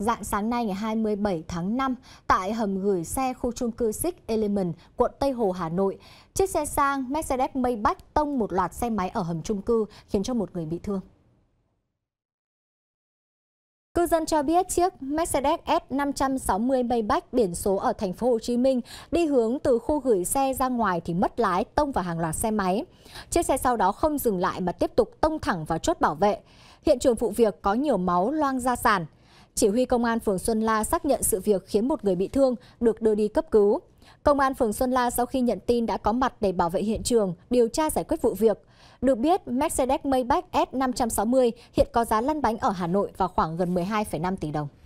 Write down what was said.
Dạng sáng nay ngày 27 tháng 5, tại hầm gửi xe khu trung cư Six Element, quận Tây Hồ, Hà Nội, chiếc xe sang Mercedes Maybach tông một loạt xe máy ở hầm trung cư khiến cho một người bị thương. Cư dân cho biết chiếc Mercedes S560 Maybach biển số ở thành phố Hồ Chí Minh đi hướng từ khu gửi xe ra ngoài thì mất lái tông vào hàng loạt xe máy. Chiếc xe sau đó không dừng lại mà tiếp tục tông thẳng vào chốt bảo vệ. Hiện trường vụ việc có nhiều máu loang ra sàn. Chỉ huy công an phường Xuân La xác nhận sự việc khiến một người bị thương được đưa đi cấp cứu. Công an phường Xuân La sau khi nhận tin đã có mặt để bảo vệ hiện trường, điều tra giải quyết vụ việc. Được biết, Mercedes Maybach S560 hiện có giá lăn bánh ở Hà Nội vào khoảng gần 12,5 tỷ đồng.